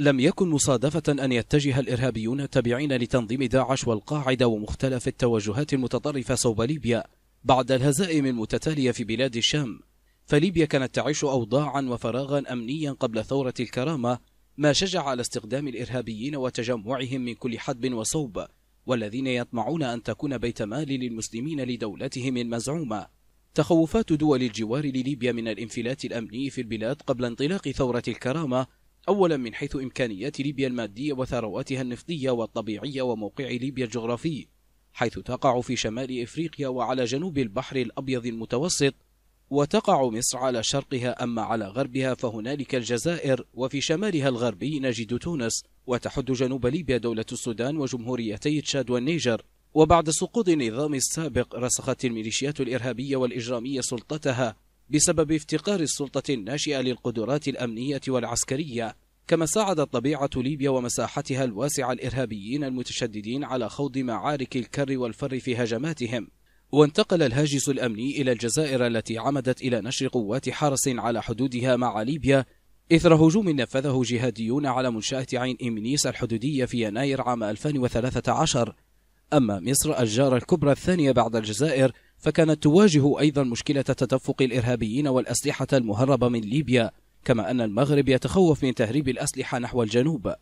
لم يكن مصادفة أن يتجه الإرهابيون التابعين لتنظيم داعش والقاعدة ومختلف التوجهات المتطرفة صوب ليبيا بعد الهزائم المتتالية في بلاد الشام فليبيا كانت تعيش أوضاعا وفراغا أمنيا قبل ثورة الكرامة ما شجع على استخدام الإرهابيين وتجمعهم من كل حدب وصوب والذين يطمعون أن تكون بيت مال للمسلمين لدولتهم المزعومة تخوفات دول الجوار لليبيا من الانفلات الأمني في البلاد قبل انطلاق ثورة الكرامة أولا من حيث إمكانيات ليبيا المادية وثرواتها النفطية والطبيعية وموقع ليبيا الجغرافي حيث تقع في شمال إفريقيا وعلى جنوب البحر الأبيض المتوسط وتقع مصر على شرقها أما على غربها فهنالك الجزائر وفي شمالها الغربي نجد تونس وتحد جنوب ليبيا دولة السودان وجمهوريتي تشاد والنيجر وبعد سقوط النظام السابق رسخت الميليشيات الإرهابية والإجرامية سلطتها بسبب افتقار السلطة الناشئة للقدرات الأمنية والعسكرية كما ساعدت طبيعة ليبيا ومساحتها الواسعة الإرهابيين المتشددين على خوض معارك الكر والفر في هجماتهم وانتقل الهاجس الأمني إلى الجزائر التي عمدت إلى نشر قوات حرس على حدودها مع ليبيا إثر هجوم نفذه جهاديون على منشأة عين إمنيس الحدودية في يناير عام 2013 أما مصر الجارة الكبرى الثانية بعد الجزائر فكانت تواجه أيضا مشكلة تدفق الإرهابيين والأسلحة المهربة من ليبيا كما أن المغرب يتخوف من تهريب الأسلحة نحو الجنوب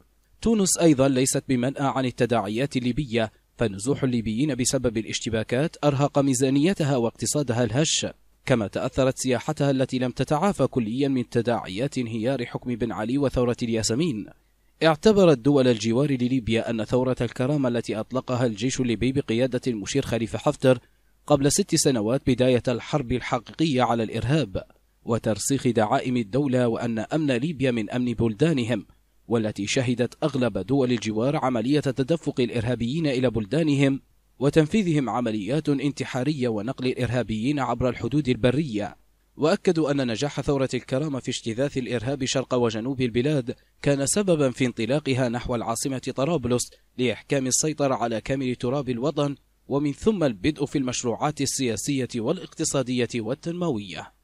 تونس أيضا ليست بمنأى عن التداعيات الليبية فنزوح الليبيين بسبب الاشتباكات أرهق ميزانيتها واقتصادها الهش كما تأثرت سياحتها التي لم تتعافى كليا من تداعيات انهيار حكم بن علي وثورة الياسمين اعتبرت دول الجوار لليبيا أن ثورة الكرامة التي أطلقها الجيش الليبي بقيادة المشير خليفة حفتر قبل ست سنوات بداية الحرب الحقيقية على الإرهاب وترسيخ دعائم الدولة وأن أمن ليبيا من أمن بلدانهم والتي شهدت أغلب دول الجوار عملية تدفق الإرهابيين إلى بلدانهم وتنفيذهم عمليات انتحارية ونقل الإرهابيين عبر الحدود البرية وأكدوا أن نجاح ثورة الكرامة في اجتثاث الإرهاب شرق وجنوب البلاد كان سببا في انطلاقها نحو العاصمة طرابلس لإحكام السيطرة على كامل تراب الوطن ومن ثم البدء في المشروعات السياسية والاقتصادية والتنموية